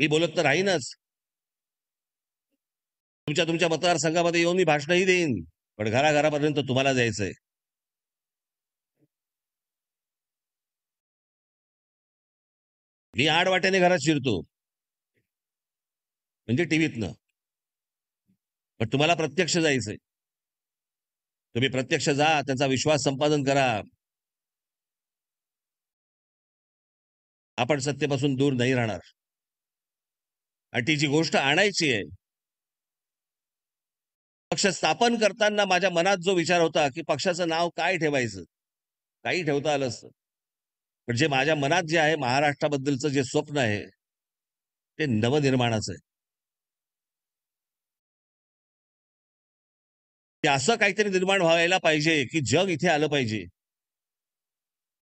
मी बोलत तर राहीनच तुमच्या तुमच्या मतदारसंघामध्ये येऊन मी भाषणही देईन पण घराघरापर्यंत तुम्हाला जायचंय मी आठ वाट्याने घरात शिरतो म्हणजे टीव्हीतनं पण तुम्हाला प्रत्यक्ष जायचंय तुम्ही प्रत्यक्ष जा त्यांचा विश्वास संपादन करा आपण सत्तेपासून दूर नाही राहणार आणि ती जी गोष्ट आणायची आहे पक्ष स्थापन करताना माझ्या मनात जो विचार होता की पक्षाचं नाव काय ठेवायचं काही ठेवता आलं असतं पण जे माझ्या मनात जे आहे महाराष्ट्राबद्दलचं जे स्वप्न आहे ते नवनिर्माणाचं आहे ते असं काहीतरी निर्माण व्हायला पाहिजे की जग इथे आलं पाहिजे